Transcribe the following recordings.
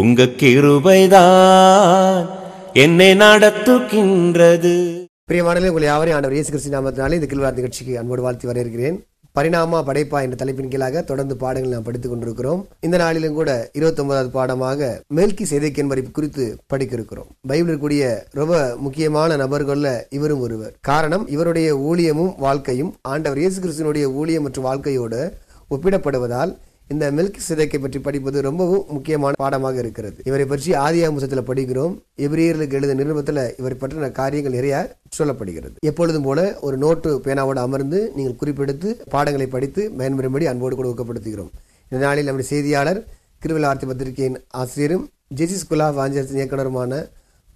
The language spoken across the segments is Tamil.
உங்க கிருபைதான் என்னை நடத்துகின்றது பிரியமானலே உங்களை யாவரையும் ஆண்டவர் இயேசு கிறிஸ்து நாமத்தினாலே இந்த கில்வார் நிகழ்ச்சிக்கு அன்போடு வாழ்த்து வரவேற்கிறேன் பரிணாமா படைப்பா என்ற தலைப்பின் கீழாக தொடர்ந்து பாடங்கள் நாம் படித்துக் கொண்டிருக்கிறோம் இந்த நாளிலும் கூட இருபத்தி ஒன்பதாவது பாடமாக மேல்கி சேதைக்கு என்பதை குறித்து படிக்க இருக்கிறோம் பைபிளில் கூடிய ரொம்ப முக்கியமான நபர்கள்ல இவரும் ஒருவர் காரணம் இவருடைய ஊழியமும் வாழ்க்கையும் ஆண்டவர் இயேசு கிறிஸ்தினுடைய ஊழியம் மற்றும் வாழ்க்கையோடு ஒப்பிடப்படுவதால் இந்த மில்க் சிதைக்கை பற்றி படிப்பது ரொம்பவும் முக்கியமான பாடமாக இருக்கிறது இவரை பற்றி ஆதி முசத்தில் படிக்கிறோம் எபிரியர்களுக்கு எழுத நிருபத்தில் இவரை பற்றின காரியங்கள் நிறைய சொல்லப்படுகிறது எப்பொழுதும் போல ஒரு நோட்டு பேனாவோடு அமர்ந்து நீங்கள் குறிப்பெடுத்து பாடங்களை படித்து பயன்பெறும்படி அன்போடு கூட ஊக்கப்படுத்துகிறோம் இந்த நாளில் நம்முடைய செய்தியாளர் திருவிழா ஆர்த்தி பத்திரிகையின் ஆசிரியரும் ஜெசிஸ் குலா வாஞ்சரத்தின் இயக்குனருமான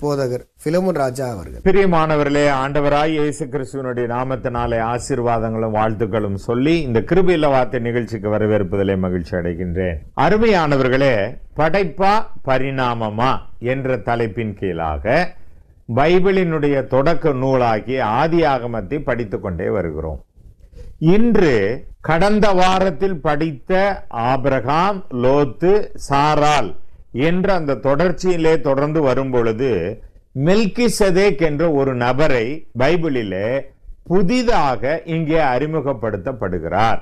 போதகர் பிலமுன் ராஜா அவர்கள் பிரியமானவர்களே ஆண்டவராய் இயேசு கிறிஸ்துவனுடைய நாமத்தினாலே ஆசீர்வாதங்களும் வாழ்த்துக்களும் சொல்லி இந்த கிருபில வார்த்தை நிகழ்ச்சிக்கு வரவேற்பதிலே மகிழ்ச்சி அடைகின்றேன் அருமையானவர்களே படைப்பா பரிணாமமா என்ற தலைப்பின் கீழாக பைபிளினுடைய தொடக்க நூலாகி ஆதி ஆகமத்தை படித்துக்கொண்டே கொண்டே வருகிறோம் இன்று கடந்த வாரத்தில் படித்த ஆபிரகாம் லோத்து சாரால் என்ற அந்த தொடர்ச்சியிலே தொடர்ந்து வரும் பொழுது மில்கி சதேக் என்ற ஒரு நபரை பைபிளிலே புதிதாக இங்கே அறிமுகப்படுத்தப்படுகிறார்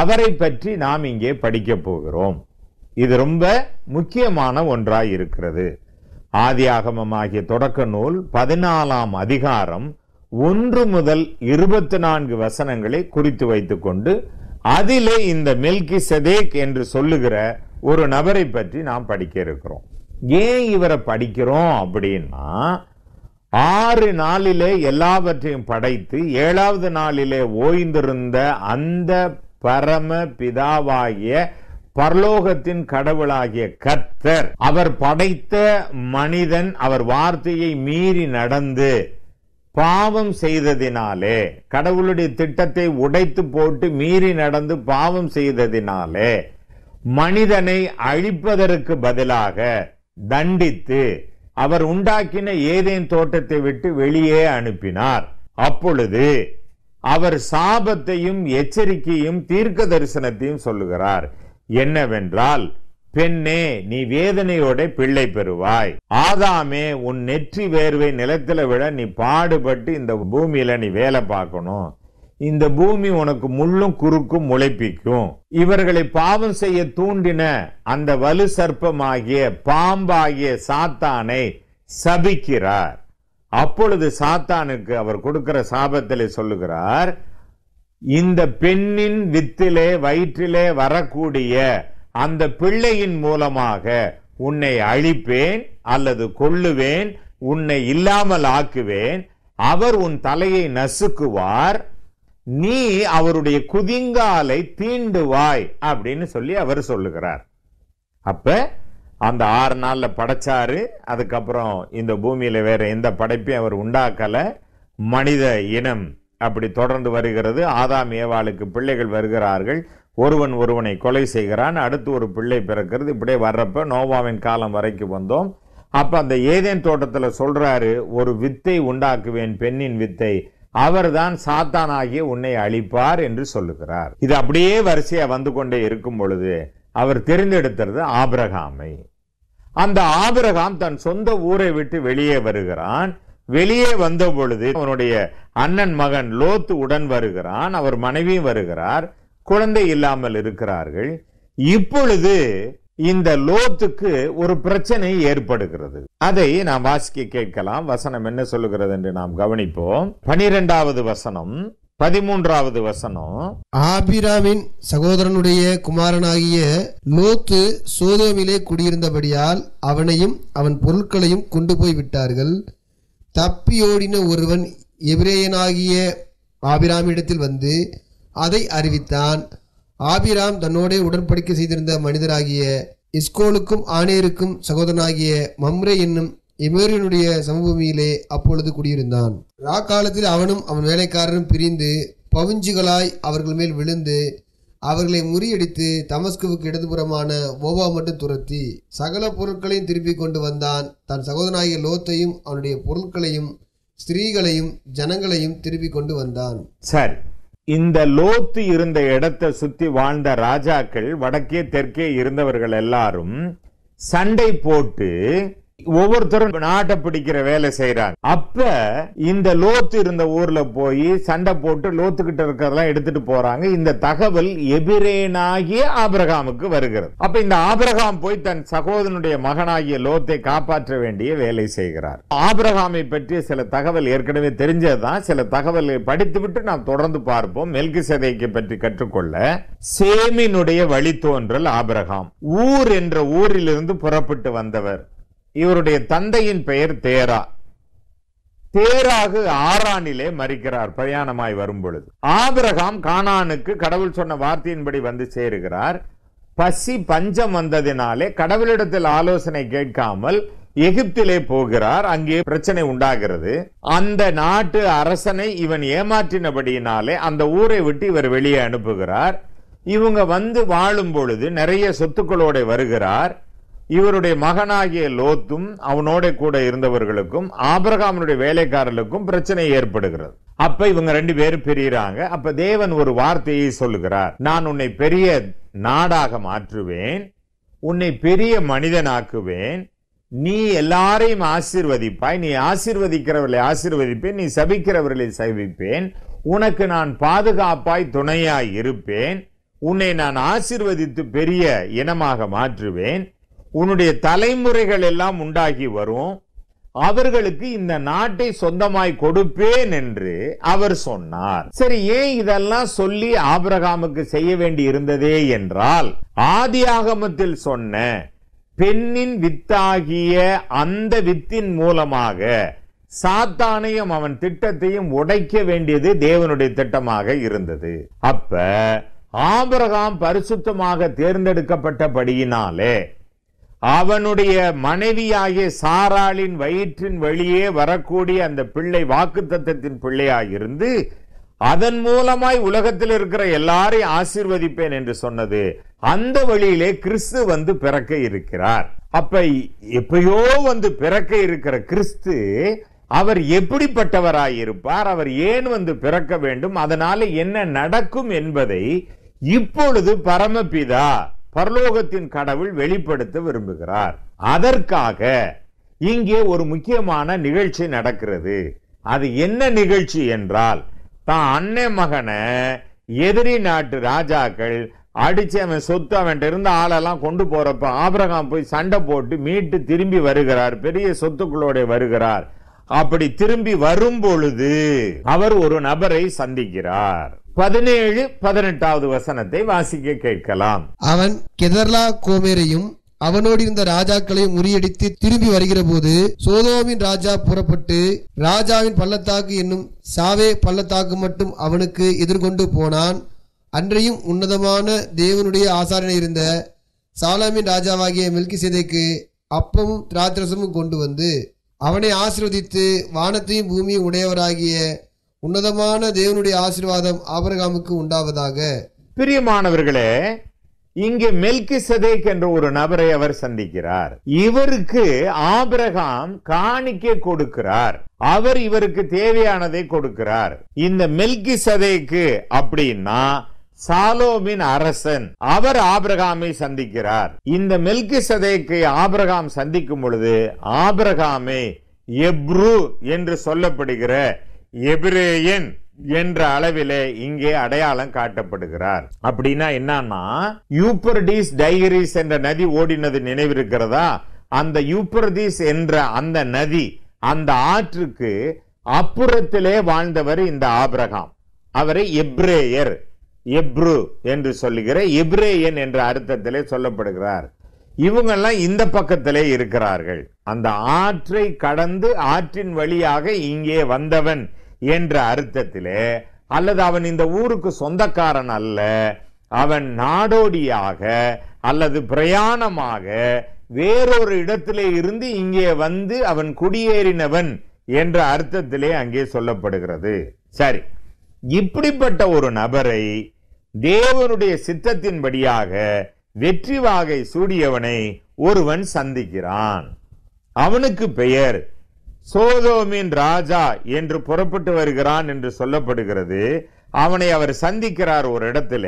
அவரை பற்றி நாம் இங்கே படிக்க போகிறோம் இது ரொம்ப முக்கியமான ஒன்றாய் இருக்கிறது ஆதியாகமமாகிய தொடக்க நூல் பதினாலாம் அதிகாரம் ஒன்று முதல் இருபத்தி நான்கு வசனங்களை குறித்து வைத்துக்கொண்டு அதிலே இந்த மில்கி சதேக் என்று சொல்லுகிற ஒரு நபரை பற்றி நாம் படிக்க இருக்கிறோம் ஏன் இவரை படிக்கிறோம் அப்படின்னா ஆறு நாளிலே எல்லாவற்றையும் படைத்து ஏழாவது நாளிலே ஓய்ந்திருந்த அந்த பரம பிதாவாகிய பரலோகத்தின் கடவுளாகிய கர்த்தர் அவர் படைத்த மனிதன் அவர் வார்த்தையை மீறி நடந்து பாவம் செய்ததினாலே கடவுளுடைய திட்டத்தை உடைத்து போட்டு மீறி நடந்து பாவம் செய்ததினாலே மனிதனை அழிப்பதற்கு பதிலாக தண்டித்து அவர் உண்டாக்கின ஏதேன் தோட்டத்தை விட்டு வெளியே அனுப்பினார் அப்பொழுது அவர் சாபத்தையும் எச்சரிக்கையும் தீர்க்க தரிசனத்தையும் சொல்லுகிறார் என்னவென்றால் பெண்ணே நீ வேதனையோட பிள்ளை பெறுவாய் ஆதாமே உன் நெற்றி வேர்வை நிலத்துல விட நீ பாடுபட்டு இந்த பூமியில நீ வேலை பார்க்கணும் இந்த பூமி உனக்கு முள்ளும் குறுக்கும் முளைப்பிக்கும் இவர்களை பாவம் செய்ய தூண்டின அந்த வலு சர்ப்பமாகிய பாம்பாகிய சாத்தானை சபிக்கிறார் அப்பொழுது சாத்தானுக்கு அவர் கொடுக்கிற சாபத்திலே சொல்லுகிறார் இந்த பெண்ணின் வித்திலே வயிற்றிலே வரக்கூடிய அந்த பிள்ளையின் மூலமாக உன்னை அழிப்பேன் அல்லது கொள்ளுவேன் உன்னை இல்லாமல் ஆக்குவேன் அவர் உன் தலையை நசுக்குவார் நீ அவருடைய குதிங்காலை தீண்டுவாய் அப்படின்னு சொல்லி அவர் சொல்லுகிறார் அப்ப அந்த ஆறு நாள்ல படைச்சாரு அதுக்கப்புறம் இந்த பூமியில வேற எந்த படைப்பையும் அவர் உண்டாக்கல மனித இனம் அப்படி தொடர்ந்து வருகிறது ஆதாம் ஏவாளுக்கு பிள்ளைகள் வருகிறார்கள் ஒருவன் ஒருவனை கொலை செய்கிறான் அடுத்து ஒரு பிள்ளை பிறக்கிறது இப்படியே வர்றப்ப நோவாவின் காலம் வரைக்கும் வந்தோம் அப்ப அந்த ஏதேன் தோட்டத்தில் சொல்றாரு ஒரு வித்தை உண்டாக்குவேன் பெண்ணின் வித்தை அவர்தான் சாத்தானாகிய உன்னை அழிப்பார் என்று சொல்லுகிறார் இது அப்படியே வரிசையா வந்து கொண்டே இருக்கும் பொழுது அவர் தெரிந்தெடுத்தது ஆபிரகாமை அந்த ஆபிரகாம் தன் சொந்த ஊரை விட்டு வெளியே வருகிறான் வெளியே வந்த பொழுது அவனுடைய அண்ணன் மகன் லோத்து உடன் வருகிறான் அவர் மனைவியும் வருகிறார் குழந்தை இல்லாமல் இருக்கிறார்கள் இப்பொழுது இந்த லோத்துக்கு ஒரு பிரச்சனை ஏற்படுகிறது அதை நாம் வாசிக்க கேட்கலாம் வசனம் என்ன சொல்லுகிறது என்று நாம் கவனிப்போம் பனிரெண்டாவது வசனம் பதிமூன்றாவது வசனம் ஆபிராமின் சகோதரனுடைய குமாரனாகிய லோத்து சோதோவிலே குடியிருந்தபடியால் அவனையும் அவன் பொருட்களையும் கொண்டு போய் விட்டார்கள் தப்பியோடின ஒருவன் எபிரேயனாகிய ஆபிராமிடத்தில் வந்து அதை அறிவித்தான் ஆபிராம் தன்னோடே உடன்படிக்கை செய்திருந்த மனிதராகிய இஸ்கோலுக்கும் ஆனேருக்கும் சகோதரனாகிய மம்ரே என்னும் இமேரியனுடைய சமபூமியிலே அப்பொழுது குடியிருந்தான் ரா காலத்தில் அவனும் அவன் வேலைக்காரரும் பிரிந்து பவுஞ்சுகளாய் அவர்கள் மேல் விழுந்து அவர்களை முறியடித்து தமஸ்குவுக்கு இடதுபுறமான ஓவா மட்டும் துரத்தி சகல பொருட்களையும் திருப்பி கொண்டு வந்தான் தன் சகோதரனாகிய லோத்தையும் அவனுடைய பொருட்களையும் ஸ்திரீகளையும் ஜனங்களையும் திருப்பி கொண்டு வந்தான் சரி இந்த லோத்து இருந்த இடத்தை சுத்தி வாழ்ந்த ராஜாக்கள் வடக்கே தெற்கே இருந்தவர்கள் எல்லாரும் சண்டை போட்டு ஒவ்வொருத்தரும் நாட்டை பிடிக்கிற வேலை செய்யறாங்க அப்ப இந்த லோத்து இருந்த ஊர்ல போய் சண்டை போட்டு கிட்ட இருக்கிறதெல்லாம் எடுத்துட்டு போறாங்க இந்த தகவல் எபிரேனாகிய ஆபிரகாமுக்கு வருகிறது அப்ப இந்த ஆபிரகாம் போய் தன் சகோதரனுடைய மகனாகிய லோத்தை காப்பாற்ற வேண்டிய வேலை செய்கிறார் ஆபிரகாமை பற்றிய சில தகவல் ஏற்கனவே தெரிஞ்சதுதான் சில தகவலை விட்டு நாம் தொடர்ந்து பார்ப்போம் மெல்கு சதைக்கு பற்றி கற்றுக்கொள்ள சேமினுடைய வழித்தோன்றல் ஆபிரகாம் ஊர் என்ற ஊரிலிருந்து புறப்பட்டு வந்தவர் இவருடைய தந்தையின் பெயர் தேரா தேராகு ஆறானிலே மறிக்கிறார் பிரயாணமாய் வரும் பொழுது ஆபிரகாம் கானானுக்கு கடவுள் சொன்ன வார்த்தையின்படி வந்து சேருகிறார் பசி பஞ்சம் வந்ததினாலே கடவுளிடத்தில் ஆலோசனை கேட்காமல் எகிப்திலே போகிறார் அங்கே பிரச்சனை உண்டாகிறது அந்த நாட்டு அரசனை இவன் ஏமாற்றினபடியினாலே அந்த ஊரை விட்டு இவர் வெளியே அனுப்புகிறார் இவங்க வந்து வாழும் பொழுது நிறைய சொத்துக்களோட வருகிறார் இவருடைய மகனாகிய லோத்தும் அவனோட கூட இருந்தவர்களுக்கும் ஆபிரகாமனுடைய வேலைக்காரர்களுக்கும் பிரச்சனை ஏற்படுகிறது அப்ப இவங்க ரெண்டு பேரும் பிரியறாங்க அப்ப தேவன் ஒரு வார்த்தையை சொல்லுகிறார் நான் உன்னை பெரிய நாடாக மாற்றுவேன் உன்னை பெரிய மனிதனாக்குவேன் நீ எல்லாரையும் ஆசீர்வதிப்பாய் நீ ஆசீர்வதிக்கிறவர்களை ஆசீர்வதிப்பேன் நீ சபிக்கிறவர்களை சபிப்பேன் உனக்கு நான் பாதுகாப்பாய் துணையாய் இருப்பேன் உன்னை நான் ஆசிர்வதித்து பெரிய இனமாக மாற்றுவேன் உன்னுடைய தலைமுறைகள் எல்லாம் உண்டாகி வரும் அவர்களுக்கு இந்த நாட்டை சொந்தமாய் கொடுப்பேன் என்று அவர் சொன்னார் சரி ஏன் இதெல்லாம் சொல்லி ஆபிரகாமுக்கு செய்ய வேண்டி இருந்ததே என்றால் ஆதி ஆகமத்தில் சொன்ன பெண்ணின் வித்தாகிய அந்த வித்தின் மூலமாக சாத்தானையும் அவன் திட்டத்தையும் உடைக்க வேண்டியது தேவனுடைய திட்டமாக இருந்தது அப்ப ஆபிரகாம் பரிசுத்தமாக தேர்ந்தெடுக்கப்பட்டபடியினாலே அவனுடைய மனைவியாகிய சாராளின் வயிற்றின் வெளியே வரக்கூடிய அந்த பிள்ளை வாக்கு தத்தத்தின் பிள்ளையாக இருந்து அதன் மூலமாய் உலகத்தில் இருக்கிற எல்லாரையும் ஆசீர்வதிப்பேன் என்று சொன்னது அந்த வழியிலே கிறிஸ்து வந்து பிறக்க இருக்கிறார் அப்ப எப்பயோ வந்து பிறக்க இருக்கிற கிறிஸ்து அவர் எப்படிப்பட்டவராயிருப்பார் அவர் ஏன் வந்து பிறக்க வேண்டும் அதனால என்ன நடக்கும் என்பதை இப்பொழுது பரமபிதா பரலோகத்தின் கடவுள் வெளிப்படுத்த விரும்புகிறார் அதற்காக இங்கே ஒரு முக்கியமான நிகழ்ச்சி நடக்கிறது அது என்ன நிகழ்ச்சி என்றால் தான் அண்ணன் மகனை எதிரி நாட்டு ராஜாக்கள் அடிச்சு அவன் சொத்து அவன்கிட்ட இருந்த ஆளெல்லாம் கொண்டு போறப்ப ஆபரகாம் போய் சண்டை போட்டு மீட்டு திரும்பி வருகிறார் பெரிய சொத்துக்களோட வருகிறார் அப்படி திரும்பி வரும் பொழுது அவர் ஒரு நபரை சந்திக்கிறார் பதினேழு பதினெட்டாவது வசனத்தை வாசிக்க கேட்கலாம் அவன் கெதர்லா கோமேரையும் அவனோடு இருந்த ராஜாக்களையும் முறியடித்து திரும்பி வருகிற போது சோதோவின் ராஜா புறப்பட்டு ராஜாவின் பள்ளத்தாக்கு என்னும் சாவே பள்ளத்தாக்கு மட்டும் அவனுக்கு எதிர்கொண்டு போனான் அன்றையும் உன்னதமான தேவனுடைய ஆசாரனை இருந்த சாலாமின் ராஜாவாகிய மில்கி சேதைக்கு அப்பமும் திராட்சரசமும் கொண்டு வந்து அவனை ஆசிர்வதித்து வானத்தையும் பூமியும் உடையவராகிய உன்னதமான தேவனுடைய ஆசீர்வாதம் ஆபரகாமுக்கு உண்டாவதாக பிரியமானவர்களே இங்கே மெல்கி சதேக் என்ற ஒரு நபரை அவர் சந்திக்கிறார் இவருக்கு ஆபிரகாம் காணிக்க கொடுக்கிறார் அவர் இவருக்கு தேவையானதை கொடுக்கிறார் இந்த மெல்கி சதேக்கு அப்படின்னா சாலோமின் அரசன் அவர் ஆபிரகாமை சந்திக்கிறார் இந்த மெல்கி சதேக்கை ஆபிரகாம் சந்திக்கும் பொழுது ஆபிரகாமை எப்ரு என்று சொல்லப்படுகிற எபிரேயன் என்ற அளவிலே இங்கே அடையாளம் காட்டப்படுகிறார் அப்படின்னா என்னன்னா யூப்பர்டீஸ் டைகரிஸ் என்ற நதி ஓடினது நினைவிருக்கிறதா அந்த யூப்பர்டீஸ் என்ற அந்த நதி அந்த ஆற்றுக்கு அப்புறத்திலே வாழ்ந்தவர் இந்த ஆபிரகாம் அவரை எப்ரேயர் எப்ரு என்று சொல்லுகிற எப்ரேயன் என்ற அர்த்தத்திலே சொல்லப்படுகிறார் இவங்கெல்லாம் இந்த பக்கத்திலே இருக்கிறார்கள் அந்த ஆற்றை கடந்து ஆற்றின் வழியாக இங்கே வந்தவன் என்ற அர்த்தத்திலே அல்லது அவன் இந்த ஊருக்கு சொந்தக்காரன் அல்ல அவன் நாடோடியாக அல்லது பிரயாணமாக வேறொரு இடத்திலே இருந்து இங்கே வந்து அவன் குடியேறினவன் என்ற அர்த்தத்திலே அங்கே சொல்லப்படுகிறது சரி இப்படிப்பட்ட ஒரு நபரை தேவனுடைய சித்தத்தின்படியாக வெற்றி வாகை சூடியவனை ஒருவன் சந்திக்கிறான் அவனுக்கு பெயர் சோதோமின் ராஜா என்று புறப்பட்டு வருகிறான் என்று சொல்லப்படுகிறது அவனை அவர் சந்திக்கிறார் ஒரு இடத்துல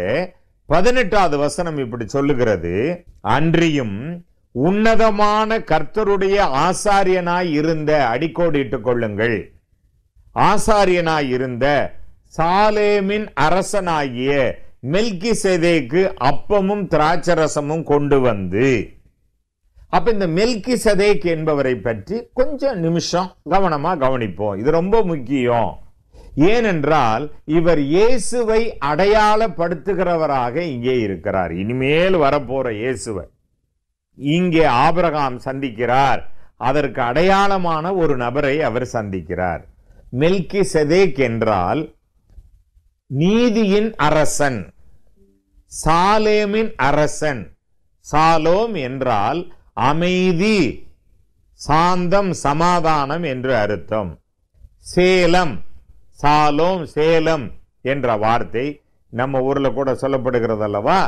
பதினெட்டாவது வசனம் இப்படி சொல்லுகிறது அன்றியும் உன்னதமான கர்த்தருடைய ஆசாரியனாய் இருந்த அடிக்கோடிட்டுக் கொள்ளுங்கள் ஆசாரியனாய் இருந்த சாலேமின் அரசனாகிய மெல்கி சேதேக்கு அப்பமும் திராட்சரசமும் கொண்டு வந்து அப்ப இந்த மெல்கி சதேக் என்பவரை பற்றி கொஞ்சம் நிமிஷம் கவனமா கவனிப்போம் இது ரொம்ப முக்கியம் ஏனென்றால் இவர் இயேசுவை அடையாளப்படுத்துகிறவராக இங்கே இருக்கிறார் இனிமேல் வரப்போற இயேசுவை இங்கே ஆபரகாம் சந்திக்கிறார் அதற்கு அடையாளமான ஒரு நபரை அவர் சந்திக்கிறார் மெல்கி செதேக் என்றால் நீதியின் அரசன் சாலேமின் அரசன் சாலோம் என்றால் அமைதி சாந்தம் சமாதானம் என்று அர்த்தம் சேலம் சாலோம் சேலம் என்ற வார்த்தை நம்ம ஊரில் கூட சொல்லப்படுகிறது அல்லவா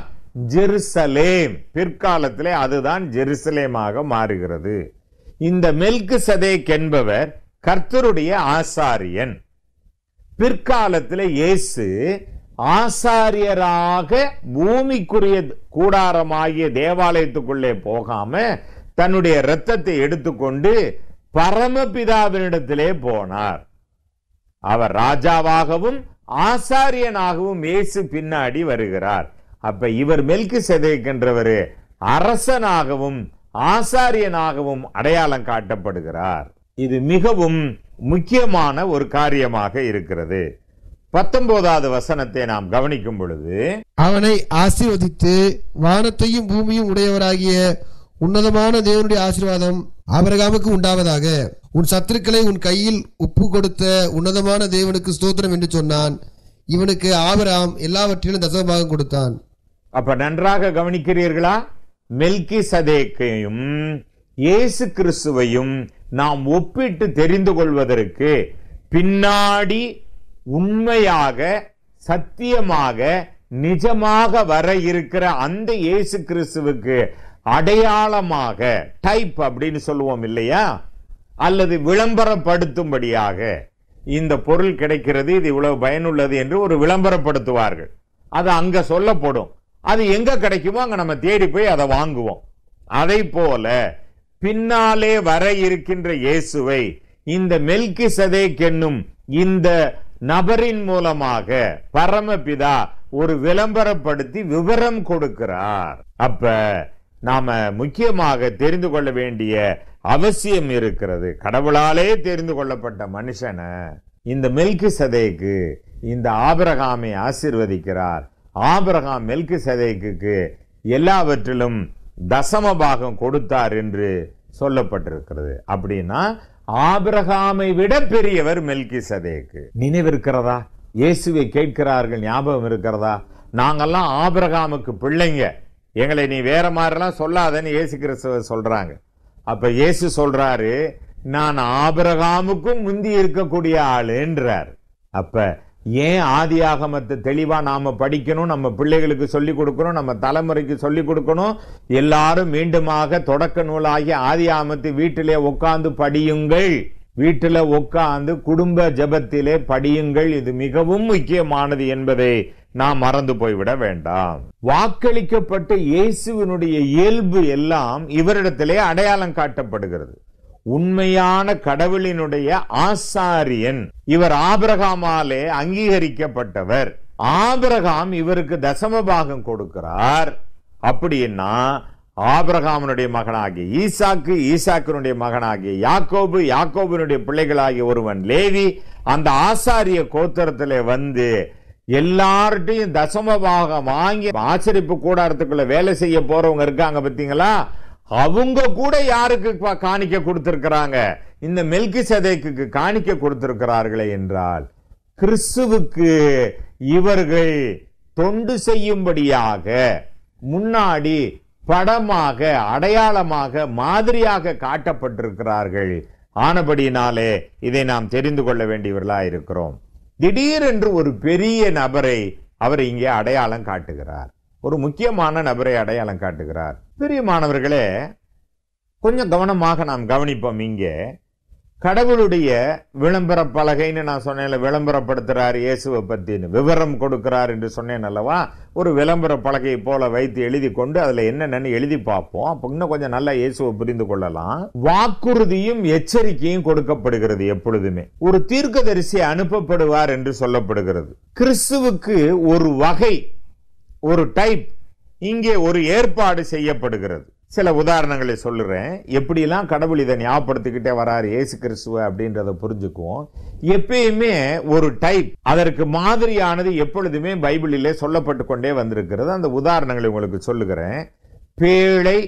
ஜெருசலேம் பிற்காலத்தில் அதுதான் ஜெருசலேமாக மாறுகிறது இந்த மெல்கு சதேக் என்பவர் கர்த்தருடைய ஆசாரியன் பிற்காலத்தில் இயேசு ஆசாரியராக பூமிக்குரிய கூடாரமாகிய தேவாலயத்துக்குள்ளே போகாம தன்னுடைய ரத்தத்தை எடுத்துக்கொண்டு பரமபிதாவினிடத்திலே போனார் அவர் ராஜாவாகவும் ஆசாரியனாகவும் இயேசு பின்னாடி வருகிறார் அப்ப இவர் மெல்கு செதைக்கின்றவர் அரசனாகவும் ஆசாரியனாகவும் அடையாளம் காட்டப்படுகிறார் இது மிகவும் முக்கியமான ஒரு காரியமாக இருக்கிறது பத்தொன்பதாவது வசனத்தை நாம் கவனிக்கும் பொழுது அவனை ஆசீர்வதித்து வானத்தையும் பூமியும் உடையவராகிய உன்னதமான தேவனுடைய ஆசீர்வாதம் அபரகாமுக்கு உண்டாவதாக உன் சத்துருக்களை உன் கையில் ஒப்பு கொடுத்த உன்னதமான தேவனுக்கு ஸ்தோத்திரம் என்று சொன்னான் இவனுக்கு ஆபராம் எல்லாவற்றிலும் தசமபாகம் கொடுத்தான் அப்ப நன்றாக கவனிக்கிறீர்களா மெல்கி சதேக்கையும் இயேசு கிறிஸ்துவையும் நாம் ஒப்பிட்டு தெரிந்து கொள்வதற்கு பின்னாடி உண்மையாக சத்தியமாக நிஜமாக வர இருக்கிற அந்த இயேசு கிறிஸ்துவுக்கு அடையாளமாக டைப் அப்படின்னு சொல்லுவோம் இல்லையா அல்லது விளம்பரப்படுத்தும்படியாக இந்த பொருள் கிடைக்கிறது இது இவ்வளவு பயனுள்ளது என்று ஒரு விளம்பரப்படுத்துவார்கள் அது அங்க சொல்லப்படும் அது எங்க கிடைக்குமோ அங்க நம்ம தேடி போய் அதை வாங்குவோம் அதை போல பின்னாலே வர இருக்கின்ற இயேசுவை இந்த மெல்கி சதேக் என்னும் இந்த நபரின் மூலமாக பரமபிதா ஒரு விளம்பரப்படுத்தி விவரம் கொடுக்கிறார் அப்ப நாம முக்கியமாக தெரிந்து கொள்ள வேண்டிய அவசியம் இருக்கிறது கடவுளாலே தெரிந்து கொள்ளப்பட்ட மனுஷனை இந்த மெல்கு சதைக்கு இந்த ஆபரகாமை ஆசிர்வதிக்கிறார் ஆபரகாம் மெல்கு சதைக்கு எல்லாவற்றிலும் தசம பாகம் கொடுத்தார் என்று சொல்லப்பட்டிருக்கிறது அப்படின்னா ஆபிரகாமை விட பெரியவர் மெல்கி சதேக்கு நினைவிருக்கிறதா இயேசுவை கேட்கிறார்கள் ஞாபகம் இருக்கிறதா நாங்கெல்லாம் ஆபிரகாமுக்கு பிள்ளைங்க எங்களை நீ வேற மாதிரிலாம் சொல்லாதன்னு இயேசு கிறிஸ்தவ சொல்றாங்க அப்ப இயேசு சொல்றாரு நான் ஆபிரகாமுக்கும் முந்தி இருக்கக்கூடிய ஆளுன்றார் அப்ப ஏன் ஆதி ஆகமத்தை தெளிவாக நாம் படிக்கணும் நம்ம பிள்ளைகளுக்கு சொல்லிக் கொடுக்கணும் நம்ம தலைமுறைக்கு சொல்லிக் கொடுக்கணும் எல்லாரும் மீண்டுமாக தொடக்க நூலாகி ஆதி ஆகமத்தை வீட்டிலே உட்காந்து படியுங்கள் வீட்டில் உட்காந்து குடும்ப ஜபத்திலே படியுங்கள் இது மிகவும் முக்கியமானது என்பதை நாம் மறந்து போய்விட வேண்டாம் வாக்களிக்கப்பட்ட இயேசுவினுடைய இயல்பு எல்லாம் இவரிடத்திலே அடையாளம் காட்டப்படுகிறது உண்மையான கடவுளினுடைய ஆசாரியன் இவர் ஆபிரகாமாலே அங்கீகரிக்கப்பட்டவர் ஆபிரகாம் இவருக்கு தசம பாகம் கொடுக்கிறார் அப்படின்னா ஆபிரகாமனுடைய மகனாகிய ஈசாக்கு ஈசாக்கினுடைய மகனாகிய யாக்கோபு யாக்கோபினுடைய பிள்ளைகளாகிய ஒருவன் லேவி அந்த ஆசாரிய கோத்திரத்தில் வந்து எல்லார்ட்டையும் தசம பாகம் வாங்கி ஆச்சரிப்பு கூடாரத்துக்குள்ள வேலை செய்ய போறவங்க இருக்காங்க பார்த்தீங்களா அவங்க கூட யாருக்கு காணிக்க கொடுத்திருக்கிறாங்க இந்த மெல்கி சதைக்கு காணிக்க கொடுத்திருக்கிறார்களே என்றால் கிறிஸ்துவுக்கு இவர்கள் தொண்டு செய்யும்படியாக முன்னாடி படமாக அடையாளமாக மாதிரியாக காட்டப்பட்டிருக்கிறார்கள் ஆனபடினாலே இதை நாம் தெரிந்து கொள்ள வேண்டியவர்களாக இருக்கிறோம் திடீரென்று ஒரு பெரிய நபரை அவர் இங்கே அடையாளம் காட்டுகிறார் ஒரு முக்கியமான நபரை அடையாளம் காட்டுகிறார் பெரிய மாணவர்களே கொஞ்சம் கவனமாக நாம் கவனிப்போம் இங்கே கடவுளுடைய விளம்பர பலகைன்னு நான் சொன்னேன் விளம்பரப்படுத்துகிறார் இயேசுவை பற்றின்னு விவரம் கொடுக்கிறார் என்று சொன்னேன் அல்லவா ஒரு விளம்பர பலகையை போல வைத்து எழுதி கொண்டு அதில் என்னென்னு எழுதி பார்ப்போம் அப்போ இன்னும் கொஞ்சம் நல்லா இயேசுவை புரிந்து கொள்ளலாம் வாக்குறுதியும் எச்சரிக்கையும் கொடுக்கப்படுகிறது எப்பொழுதுமே ஒரு தீர்க்கதரிசி அனுப்பப்படுவார் என்று சொல்லப்படுகிறது கிறிஸ்துவுக்கு ஒரு வகை ஒரு டைப் இங்கே ஒரு ஏற்பாடு செய்யப்படுகிறது சில உதாரணங்களை சொல்லுறேன் எப்படிலாம் கடவுள் இதை ஞாபகப்படுத்திக்கிட்டே வராரு ஏசு கிறிஸ்துவ அப்படின்றத புரிஞ்சுக்குவோம் எப்பயுமே ஒரு டைப் அதற்கு மாதிரியானது எப்பொழுதுமே பைபிளிலே சொல்லப்பட்டு கொண்டே வந்திருக்கிறது அந்த உதாரணங்களை உங்களுக்கு சொல்லுகிறேன் பேழை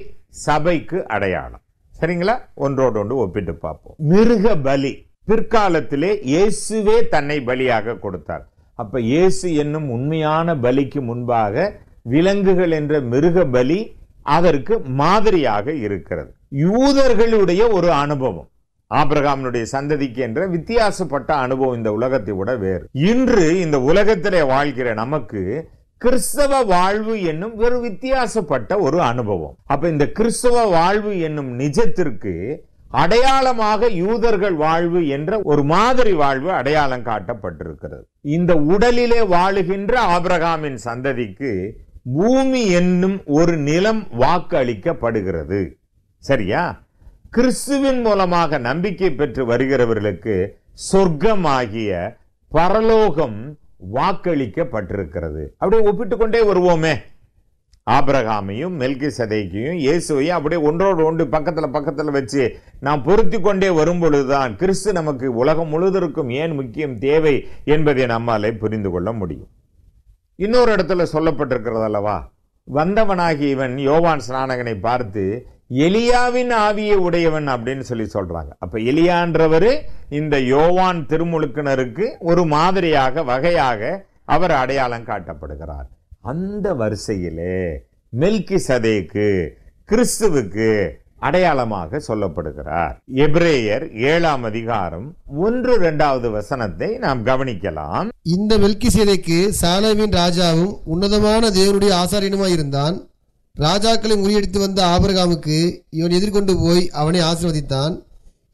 சபைக்கு அடையாளம் சரிங்களா ஒன்றோடு ஒன்று ஒப்பிட்டு பார்ப்போம் மிருக பலி பிற்காலத்திலே இயேசுவே தன்னை பலியாக கொடுத்தார் அப்ப இயேசு என்னும் உண்மையான பலிக்கு முன்பாக விலங்குகள் என்ற மிருக பலி அதற்கு மாதிரியாக இருக்கிறது யூதர்களுடைய ஒரு அனுபவம் ஆபிரகாமனுடைய சந்ததிக்கு என்ற வித்தியாசப்பட்ட அனுபவம் இந்த உலகத்தை விட வேறு இன்று இந்த உலகத்திலே வாழ்கிற நமக்கு கிறிஸ்தவ வாழ்வு என்னும் வெறும் வித்தியாசப்பட்ட ஒரு அனுபவம் அப்ப இந்த கிறிஸ்தவ வாழ்வு என்னும் நிஜத்திற்கு அடையாளமாக யூதர்கள் வாழ்வு என்ற ஒரு மாதிரி வாழ்வு அடையாளம் காட்டப்பட்டிருக்கிறது இந்த உடலிலே வாழுகின்ற ஆபிரகாமின் சந்ததிக்கு பூமி என்னும் ஒரு நிலம் வாக்கு அளிக்கப்படுகிறது சரியா கிறிஸ்துவின் மூலமாக நம்பிக்கை பெற்று வருகிறவர்களுக்கு சொர்க்கமாகிய பரலோகம் வாக்களிக்கப்பட்டிருக்கிறது அப்படியே ஒப்பிட்டு கொண்டே வருவோமே ஆபிரகாமையும் மெல்கி சதைக்கையும் இயேசுவையும் அப்படியே ஒன்றோடு ஒன்று பக்கத்தில் பக்கத்தில் வச்சு நாம் பொருத்தி கொண்டே வரும்பொழுதுதான் கிறிஸ்து நமக்கு உலகம் முழுவதற்கும் ஏன் முக்கியம் தேவை என்பதை நம்மாலே புரிந்து கொள்ள முடியும் இன்னொரு இடத்துல சொல்லப்பட்டிருக்கிறது அல்லவா வந்தவனாகி இவன் யோவான் ஸ்நானகனை பார்த்து எலியாவின் ஆவியை உடையவன் அப்படின்னு சொல்லி சொல்றாங்க அப்ப எலியான்றவர் இந்த யோவான் திருமுழுக்கினருக்கு ஒரு மாதிரியாக வகையாக அவர் அடையாளம் காட்டப்படுகிறார் அந்த வரிசையிலே மெல்கி சதேக்கு கிறிஸ்துவுக்கு அடையாளமாக சொல்லப்படுகிறார் எப்ரேயர் ஏழாம் அதிகாரம் ஒன்று இரண்டாவது வசனத்தை நாம் கவனிக்கலாம் இந்த மெல்கி சேதைக்கு சாலவின் ராஜாவும் உன்னதமான தேவனுடைய ஆசாரியனுமாய் இருந்தான் ராஜாக்களை முறியடித்து வந்த ஆபரகாமுக்கு இவன் எதிர்கொண்டு போய் அவனை ஆசிர்வதித்தான்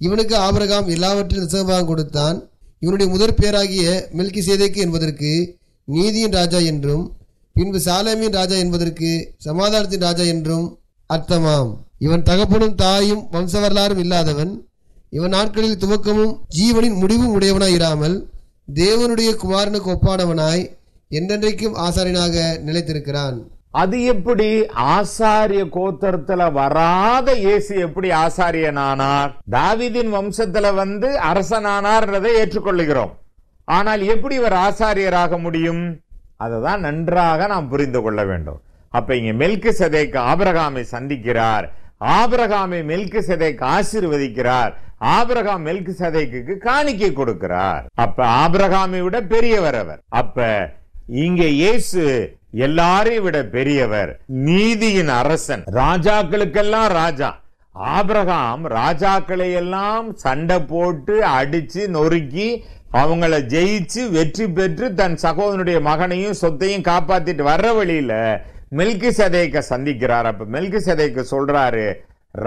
இவனுக்கு ஆபரகாம் எல்லாவற்றிலும் நிசமாக கொடுத்தான் இவனுடைய முதற் பேராகிய மெல்கி சேதைக்கு என்பதற்கு நீதியின் ராஜா என்றும் பின்பு சாலமின் ராஜா என்பதற்கு சமாதானத்தின் ராஜா என்றும் அர்த்தமாம் இவன் தகப்பனும் தாயும் வம்ச வரலாறும் இல்லாதவன் இவன் நாட்களில் துவக்கமும் ஜீவனின் முடிவும் உடையவனாய் இராமல் தேவனுடைய குமாரனுக்கு ஒப்பானவனாய் என்றென்றைக்கும் ஆசாரியனாக நிலைத்திருக்கிறான் அது எப்படி ஆசாரிய கோத்தரத்துல வராத இயேசு எப்படி ஆசாரியனானார் தாவிதின் வம்சத்துல வந்து அரசனானார் ஏற்றுக்கொள்ளுகிறோம் ஆனால் எப்படி இவர் ஆசாரியராக முடியும் அதை தான் நன்றாக நாம் புரிந்து கொள்ள வேண்டும் அப்ப இங்க மெல்கு சதைக்கு ஆபரகாமை சந்திக்கிறார் ஆபரகாமை மெல்கு சதைக்கு ஆசீர்வதிக்கிறார் ஆபிரகாம் மெல்கு சதைக்கு காணிக்கை கொடுக்கிறார் அப்ப ஆபிரகாமை விட பெரியவர் அவர் அப்ப இங்க இயேசு எல்லாரையும் விட பெரியவர் நீதியின் அரசன் ராஜாக்களுக்கெல்லாம் ராஜா ஆபிரகாம் ராஜாக்களை எல்லாம் சண்டை போட்டு அடிச்சு நொறுக்கி அவங்களை ஜெயிச்சு வெற்றி பெற்று தன் சகோதரனுடைய மகனையும் சொத்தையும் காப்பாத்திட்டு வர்ற வழியில மெல்கி சதைக்க சந்திக்கிறார் அப்ப மெல்கி சதைக்கு சொல்றாரு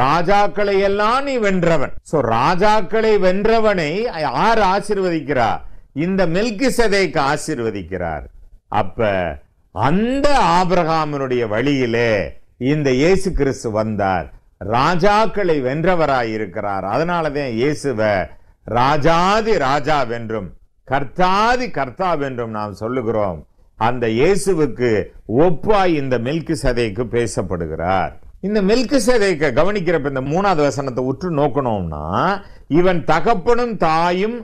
ராஜாக்களை எல்லாம் நீ வென்றவன் சோ ராஜாக்களை வென்றவனை யார் ஆசிர்வதிக்கிறா இந்த மெல்கி சதைக்கு ஆசிர்வதிக்கிறார் அப்ப அந்த ஆபிரகாமனுடைய வழியிலே இந்த இயேசு கிறிஸ்து வந்தார் ராஜாக்களை வென்றவராய் இருக்கிறார் அதனாலதான் இயேசுவை ராஜாதி ராஜா வென்றும் கர்த்தாதி கர்த்தா வென்றும் நாம் சொல்லுகிறோம் அந்த இயேசுவுக்கு ஒப்பாய் இந்த மில்கு சதைக்கு பேசப்படுகிறார் இந்த மில்கு சதைக்கு கவனிக்கிறப்ப இந்த மூணாவது வசனத்தை உற்று நோக்கணும்னா இவன் தகப்பனும் தாயும்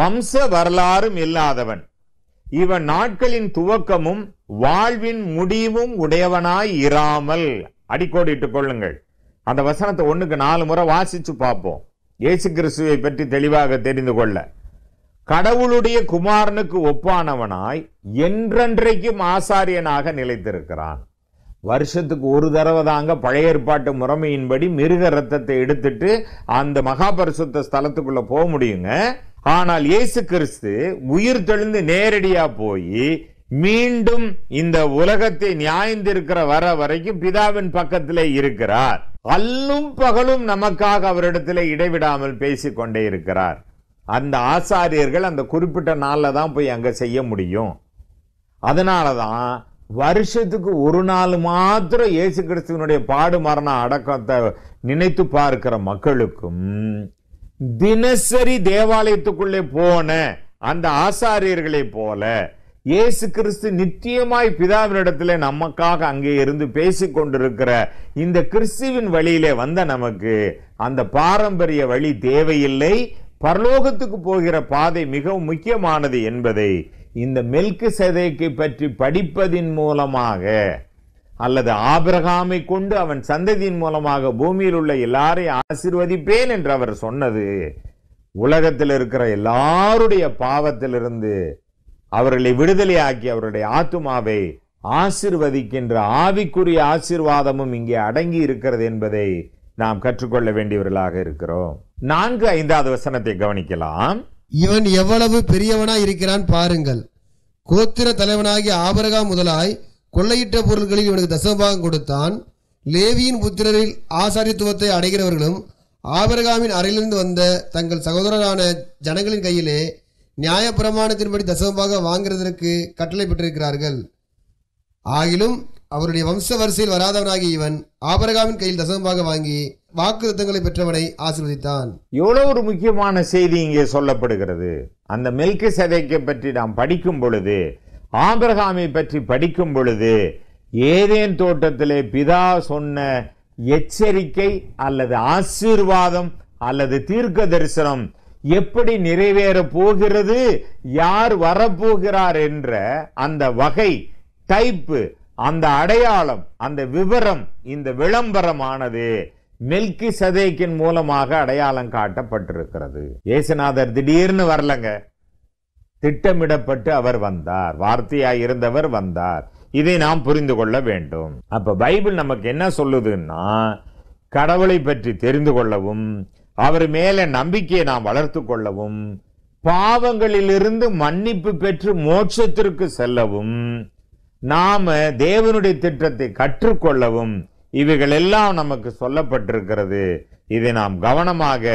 வம்ச வரலாறும் இல்லாதவன் இவன் நாட்களின் துவக்கமும் வாழ்வின் முடிவும் உடையவனாய் இராமல் அடிக்கோடிட்டுக் கொள்ளுங்கள் அந்த வசனத்தை ஒண்ணுக்கு நாலு முறை வாசிச்சு பார்ப்போம் இயேசு கிறிஸ்துவை பற்றி தெளிவாக தெரிந்து கொள்ள கடவுளுடைய குமாரனுக்கு ஒப்பானவனாய் என்றென்றைக்கும் ஆசாரியனாக நிலைத்திருக்கிறான் வருஷத்துக்கு ஒரு தடவை தாங்க பழைய ஏற்பாட்டு முறைமையின்படி மிருக ரத்தத்தை எடுத்துட்டு அந்த மகாபரிசுத்த ஸ்தலத்துக்குள்ள போக முடியுங்க ஆனால் இயேசு கிறிஸ்து உயிர் தெளிந்து நேரடியாக போய் மீண்டும் இந்த உலகத்தை நியாயந்திருக்கிற வர வரைக்கும் பிதாவின் பக்கத்திலே இருக்கிறார் அல்லும் பகலும் நமக்காக அவரிடத்தில் இடைவிடாமல் பேசிக்கொண்டே இருக்கிறார் அந்த ஆசாரியர்கள் அந்த குறிப்பிட்ட நாளில் தான் போய் அங்கே செய்ய முடியும் அதனால தான் வருஷத்துக்கு ஒரு நாள் மாத்திரம் இயேசு கிறிஸ்துவனுடைய பாடு மரண அடக்கத்தை நினைத்து பார்க்கிற மக்களுக்கும் தினசரி தேவாலயத்துக்குள்ளே போன அந்த ஆசாரியர்களை போல இயேசு கிறிஸ்து நித்தியமாய் பிதாவினிடத்தில் நமக்காக அங்கே இருந்து பேசி கொண்டிருக்கிற இந்த கிறிஸ்துவின் வழியிலே வந்த நமக்கு அந்த பாரம்பரிய வழி தேவையில்லை பரலோகத்துக்கு போகிற பாதை மிகவும் முக்கியமானது என்பதை இந்த மெல்கு சதைக்கு பற்றி படிப்பதின் மூலமாக அல்லது ஆபிரகாமை கொண்டு அவன் சந்ததியின் மூலமாக பூமியில் உள்ள எல்லாரையும் ஆசிர்வதிப்பேன் என்று அவர் சொன்னது உலகத்தில் இருக்கிற எல்லாருடைய பாவத்திலிருந்து அவர்களை விடுதலையாக்கி அவருடைய ஆத்துமாவை ஆசிர்வதிக்கின்ற ஆவிக்குரிய ஆசிர்வாதமும் இங்கே அடங்கி இருக்கிறது என்பதை நாம் கற்றுக்கொள்ள வேண்டியவர்களாக இருக்கிறோம் நான்கு ஐந்தாவது வசனத்தை கவனிக்கலாம் இவன் எவ்வளவு பெரியவனா இருக்கிறான் பாருங்கள் கோத்திர தலைவனாகி ஆபரகா முதலாய் கொள்ளையிட்ட பொருட்களில் இவனுக்கு தசபாகம் கொடுத்தான் லேவியின் புத்திரரில் ஆசாரித்துவத்தை அடைகிறவர்களும் ஆபரகாமின் அறையிலிருந்து வந்த தங்கள் சகோதரரான ஜனங்களின் கையிலே நியாய பிரமாணத்தின்படி தசமமாக வாங்குறதற்கு கட்டளை பெற்றிருக்கிறார்கள் ஆகிலும் அவருடைய வம்ச வரிசையில் வராதவனாகிய இவன் ஆபரகாமின் கையில் தசமமாக வாங்கி வாக்குறுத்தங்களை பெற்றவனை ஆசிர்வதித்தான் எவ்வளோ ஒரு முக்கியமான செய்தி இங்கே சொல்லப்படுகிறது அந்த மெல்கு சதைக்கை பற்றி நாம் படிக்கும் பொழுது ஆபரகாமை பற்றி படிக்கும் பொழுது ஏதேன் தோட்டத்திலே பிதா சொன்ன எச்சரிக்கை அல்லது ஆசீர்வாதம் அல்லது தீர்க்க தரிசனம் எப்படி நிறைவேற போகிறது யார் வரப்போகிறார் என்ற அந்த வகை டைப்பு அந்த அடையாளம் அந்த விவரம் இந்த விளம்பரமானது மெல்கி சதேக்கின் மூலமாக அடையாளம் காட்டப்பட்டிருக்கிறது ஏசுநாதர் திடீர்னு வரலங்க திட்டமிடப்பட்டு அவர் வந்தார் வார்த்தையாய் இருந்தவர் வந்தார் இதை நாம் புரிந்து கொள்ள வேண்டும் அப்ப பைபிள் நமக்கு என்ன சொல்லுதுன்னா கடவுளை பற்றி தெரிந்து கொள்ளவும் அவர் மேல நம்பிக்கையை நாம் வளர்த்து கொள்ளவும் பாவங்களிலிருந்து மன்னிப்பு பெற்று மோட்சத்திற்கு செல்லவும் நாம தேவனுடைய திட்டத்தை கற்றுக்கொள்ளவும் இவைகள் எல்லாம் நமக்கு சொல்லப்பட்டிருக்கிறது இதை நாம் கவனமாக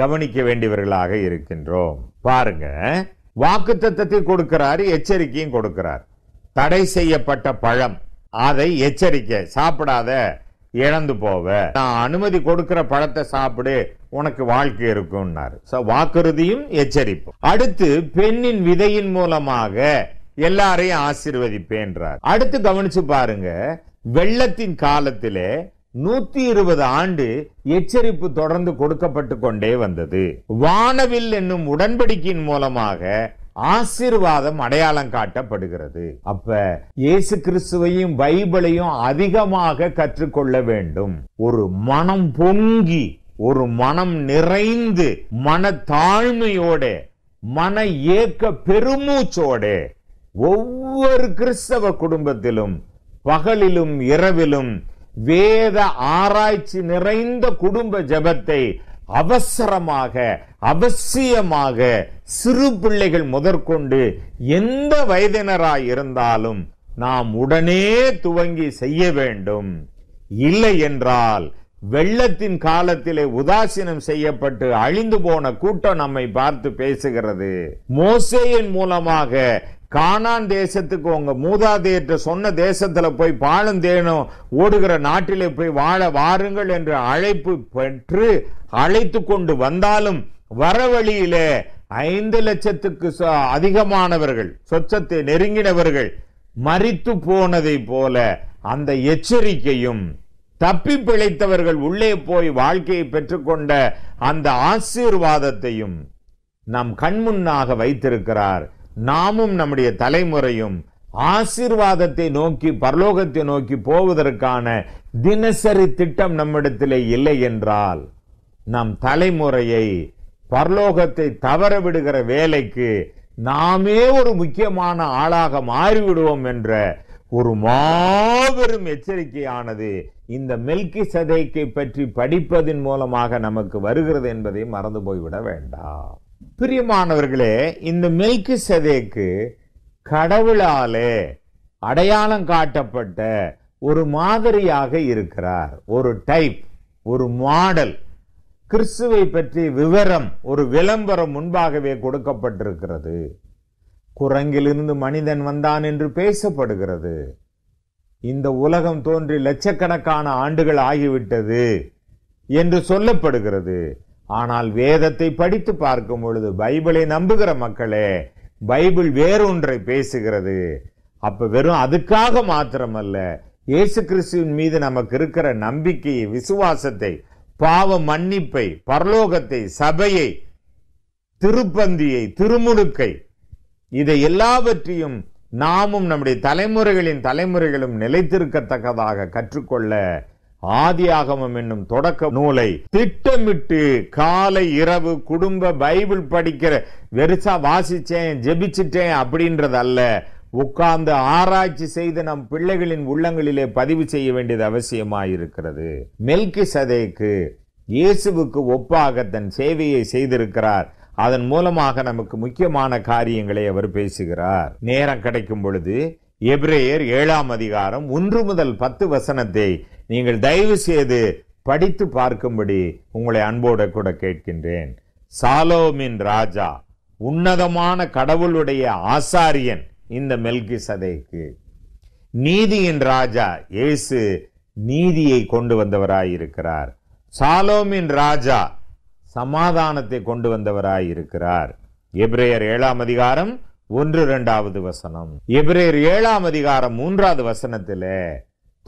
கவனிக்க வேண்டியவர்களாக இருக்கின்றோம் பாருங்க வாக்கு தத்தத்தை கொடுக்கிறாரு எச்சரிக்கையும் கொடுக்கிறார் தடை செய்யப்பட்ட பழம் அதை எச்சரிக்கை சாப்பிடாத இழந்து போவ நான் அனுமதி கொடுக்கிற பழத்தை சாப்பிடு உனக்கு வாழ்க்கை இருக்கும்னாரு வாக்குறுதியும் எச்சரிப்பு அடுத்து பெண்ணின் விதையின் மூலமாக எல்லாரையும் ஆசிர்வதிப்பேன்றார் அடுத்து கவனிச்சு பாருங்க வெள்ளத்தின் காலத்திலே நூத்தி இருபது ஆண்டு எச்சரிப்பு தொடர்ந்து கொடுக்கப்பட்டு கொண்டே வந்தது வானவில் என்னும் உடன்படிக்கையின் மூலமாக ஆசீர்வாதம் அடையாளம் காட்டப்படுகிறது அப்ப இயேசு கிறிஸ்துவையும் பைபிளையும் அதிகமாக கற்றுக்கொள்ள வேண்டும் ஒரு மனம் பொங்கி ஒரு மனம் நிறைந்து மன தாழ்மையோட மன ஏக்க பெருமூச்சோட ஒவ்வொரு கிறிஸ்தவ குடும்பத்திலும் பகலிலும் இரவிலும் வேத ஆராய்ச்சி நிறைந்த குடும்ப ஜபத்தை அவசரமாக அவசியமாக சிறு பிள்ளைகள் முதற்கொண்டு எந்த வயதினராய் இருந்தாலும் நாம் உடனே துவங்கி செய்ய வேண்டும் இல்லை என்றால் வெள்ளத்தின் காலத்திலே உதாசீனம் செய்யப்பட்டு அழிந்து போன கூட்டம் நம்மை பார்த்து பேசுகிறது மோசேயின் மூலமாக காணான் தேசத்துக்கு உங்க மூதாதையற்ற சொன்ன தேசத்துல போய் பாலும் தேனும் ஓடுகிற நாட்டிலே போய் வாழ வாருங்கள் என்று அழைப்பு பெற்று அழைத்து கொண்டு வந்தாலும் வர வழியிலே ஐந்து லட்சத்துக்கு அதிகமானவர்கள் சொச்சத்தை நெருங்கினவர்கள் மறித்து போனதை போல அந்த எச்சரிக்கையும் தப்பி பிழைத்தவர்கள் உள்ளே போய் வாழ்க்கையை பெற்றுக்கொண்ட அந்த ஆசீர்வாதத்தையும் நம் கண்முன்னாக வைத்திருக்கிறார் நாமும் நம்முடைய தலைமுறையும் ஆசீர்வாதத்தை நோக்கி பரலோகத்தை நோக்கி போவதற்கான தினசரி திட்டம் நம்மிடத்திலே இல்லை என்றால் நம் தலைமுறையை பரலோகத்தை தவற விடுகிற வேலைக்கு நாமே ஒரு முக்கியமான ஆளாக மாறிவிடுவோம் என்ற ஒரு மாபெரும் எச்சரிக்கையானது இந்த மெல்கி சதைக்கை பற்றி படிப்பதன் மூலமாக நமக்கு வருகிறது என்பதை மறந்து போய்விட வேண்டாம் பிரியமானவர்களே இந்த மெல்கு சதேக்கு கடவுளாலே அடையாளம் காட்டப்பட்ட ஒரு மாதிரியாக இருக்கிறார் ஒரு டைப் ஒரு மாடல் கிறிஸ்துவை பற்றி விவரம் ஒரு விளம்பரம் முன்பாகவே கொடுக்கப்பட்டிருக்கிறது குரங்கிலிருந்து மனிதன் வந்தான் என்று பேசப்படுகிறது இந்த உலகம் தோன்றி லட்சக்கணக்கான ஆண்டுகள் ஆகிவிட்டது என்று சொல்லப்படுகிறது ஆனால் வேதத்தை படித்து பார்க்கும் பொழுது பைபிளை நம்புகிற மக்களே பைபிள் வேறொன்றை பேசுகிறது அப்போ வெறும் அதுக்காக மாத்திரமல்ல இயேசு கிறிஸ்துவின் மீது நமக்கு இருக்கிற நம்பிக்கையை விசுவாசத்தை பாவ மன்னிப்பை பரலோகத்தை சபையை திருப்பந்தியை திருமுழுக்கை இதை எல்லாவற்றையும் நாமும் நம்முடைய தலைமுறைகளின் தலைமுறைகளும் நிலைத்திருக்கத்தக்கதாக கற்றுக்கொள்ள ஆதியாகமம் என்னும் தொடக்க நூலை திட்டமிட்டு காலை இரவு குடும்ப பைபிள் படிக்கிற வெறுசா வாசிச்சேன் ஜெபிச்சிட்டேன் அப்படின்றது அல்ல உட்கார்ந்து ஆராய்ச்சி செய்து நம் பிள்ளைகளின் உள்ளங்களிலே பதிவு செய்ய வேண்டியது அவசியமாயிருக்கிறது மெல்கி சதைக்கு இயேசுவுக்கு ஒப்பாக தன் சேவையை செய்திருக்கிறார் அதன் மூலமாக நமக்கு முக்கியமான காரியங்களை அவர் பேசுகிறார் நேரம் கிடைக்கும் பொழுது எப்ரேயர் ஏழாம் அதிகாரம் ஒன்று முதல் பத்து வசனத்தை நீங்கள் தயவு செய்து படித்து பார்க்கும்படி உங்களை அன்போடு கூட கேட்கின்றேன் சாலோமின் ராஜா உன்னதமான கடவுளுடைய ஆசாரியன் இந்த மெல்கி சதைக்கு நீதியின் ராஜா இயேசு நீதியை கொண்டு வந்தவராயிருக்கிறார் சாலோமின் ராஜா சமாதானத்தை கொண்டு வந்தவராயிருக்கிறார் எப்ரேயர் ஏழாம் அதிகாரம் ஒன்று இரண்டாவது வசனம் எப்ரேயர் ஏழாம் அதிகாரம் மூன்றாவது வசனத்திலே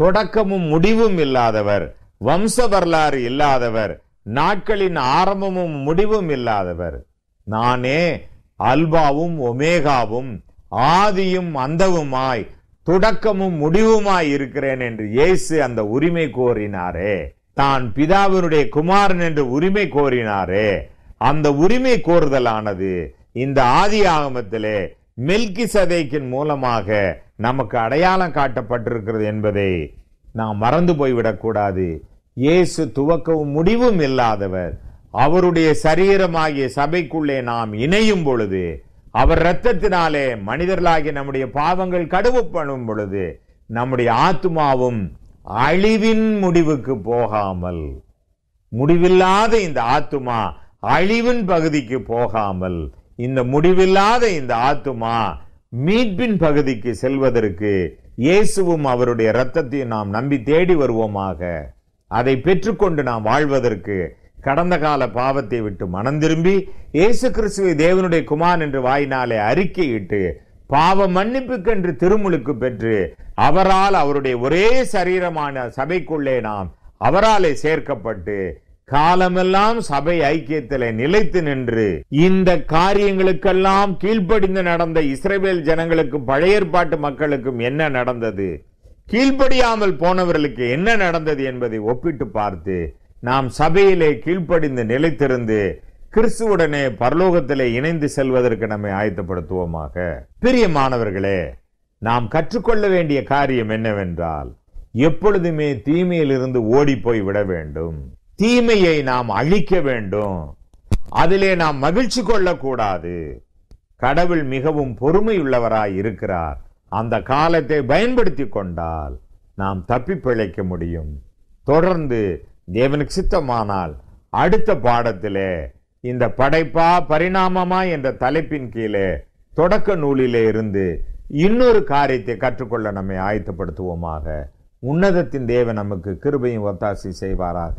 தொடக்கமும் முடிவும் இல்லாதவர் வம்ச வரலாறு இல்லாதவர் நாட்களின் ஆரம்பமும் முடிவும் இல்லாதவர் நானே அல்பாவும் ஒமேகாவும் ஆதியும் அந்தவுமாய் தொடக்கமும் முடிவுமாய் இருக்கிறேன் என்று இயேசு அந்த உரிமை கோரினாரே தான் பிதாவினுடைய குமாரன் என்று உரிமை கோரினாரே அந்த உரிமை கோருதலானது இந்த ஆதி ஆகமத்திலே மெல்கி சதைக்கின் மூலமாக நமக்கு அடையாளம் காட்டப்பட்டிருக்கிறது என்பதை நாம் மறந்து போய்விடக்கூடாது இயேசு துவக்கவும் முடிவும் இல்லாதவர் அவருடைய சரீரமாகிய சபைக்குள்ளே நாம் இணையும் பொழுது அவர் இரத்தத்தினாலே மனிதர்களாகிய நம்முடைய பாவங்கள் கடுவுப்படும் பொழுது நம்முடைய ஆத்மாவும் அழிவின் முடிவுக்கு போகாமல் முடிவில்லாத இந்த ஆத்துமா அழிவின் பகுதிக்கு போகாமல் இந்த முடிவில்லாத இந்த ஆத்துமா மீட்பின் பகுதிக்கு செல்வதற்கு இயேசுவும் அவருடைய ரத்தத்தையும் நாம் நம்பி தேடி வருவோமாக அதை பெற்றுக்கொண்டு நாம் வாழ்வதற்கு கடந்த கால பாவத்தை விட்டு மனம் திரும்பி இயேசு கிறிஸ்துவை தேவனுடைய குமார் என்று வாயினாலே அறிக்கையிட்டு பாவ மன்னிப்புக்கென்று திருமுழுக்கு பெற்று அவரால் அவருடைய ஒரே சரீரமான சபைக்குள்ளே நாம் அவராலே சேர்க்கப்பட்டு காலமெல்லாம் சபை ஐக்கியத்தில் நிலைத்து நின்று இந்த காரியங்களுக்கெல்லாம் கீழ்ப்படிந்து நடந்த இஸ்ரேல் ஜனங்களுக்கும் பழைய ஏற்பாட்டு மக்களுக்கும் என்ன நடந்தது கீழ்ப்படியாமல் போனவர்களுக்கு என்ன நடந்தது என்பதை ஒப்பிட்டு பார்த்து நாம் சபையிலே கீழ்ப்படிந்து நிலைத்திருந்து கிறிஸ்துவுடனே பரலோகத்திலே இணைந்து செல்வதற்கு நம்மை ஆயத்தப்படுத்துவோமாக பிரியமானவர்களே நாம் கற்றுக்கொள்ள வேண்டிய காரியம் என்னவென்றால் எப்பொழுதுமே தீமையிலிருந்து ஓடிப்போய் விட வேண்டும் தீமையை நாம் அழிக்க வேண்டும் அதிலே நாம் மகிழ்ச்சி கொள்ளக்கூடாது கடவுள் மிகவும் உள்ளவராய் இருக்கிறார் அந்த காலத்தை பயன்படுத்தி கொண்டால் நாம் தப்பி பிழைக்க முடியும் தொடர்ந்து தேவனுக்கு சித்தமானால் அடுத்த பாடத்திலே இந்த படைப்பா பரிணாமமா என்ற தலைப்பின் கீழே தொடக்க நூலிலே இருந்து இன்னொரு காரியத்தை கற்றுக்கொள்ள நம்மை ஆயத்தப்படுத்துவோமாக உன்னதத்தின் தேவன் நமக்கு கிருபையும் ஒத்தாசி செய்வாராக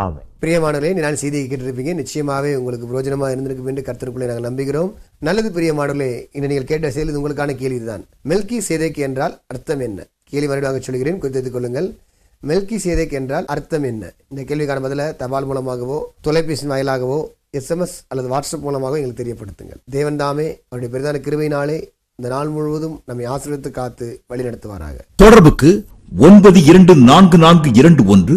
ஆமாம் பிரியமானவர்களே நான் செய்தி கேட்டிருப்பீங்க நிச்சயமாகவே உங்களுக்கு பிரோஜனமாக இருந்திருக்கும் என்று கருத்திற்குள்ளே நாங்கள் நம்புகிறோம் நல்லது பிரியமானவர்களே இன்று நீங்கள் கேட்ட செயல் உங்களுக்கான இதுதான் மெல்கி சேதைக்கு என்றால் அர்த்தம் என்ன கேள்வி மறுபடியாக சொல்கிறேன் குறித்து கொள்ளுங்கள் மெல்கி சேதைக்கு என்றால் அர்த்தம் என்ன இந்த கேள்விக்கான பதில தபால் மூலமாகவோ தொலைபேசி வாயிலாகவோ எஸ்எம்எஸ் அல்லது வாட்ஸ்அப் மூலமாக எங்களுக்கு தெரியப்படுத்துங்கள் தேவன் தாமே அவருடைய பெரிதான கிருவையினாலே இந்த நாள் முழுவதும் நம்மை ஆசிரியத்து காத்து வழி நடத்துவாராக தொடர்புக்கு ஒன்பது இரண்டு நான்கு நான்கு இரண்டு ஒன்று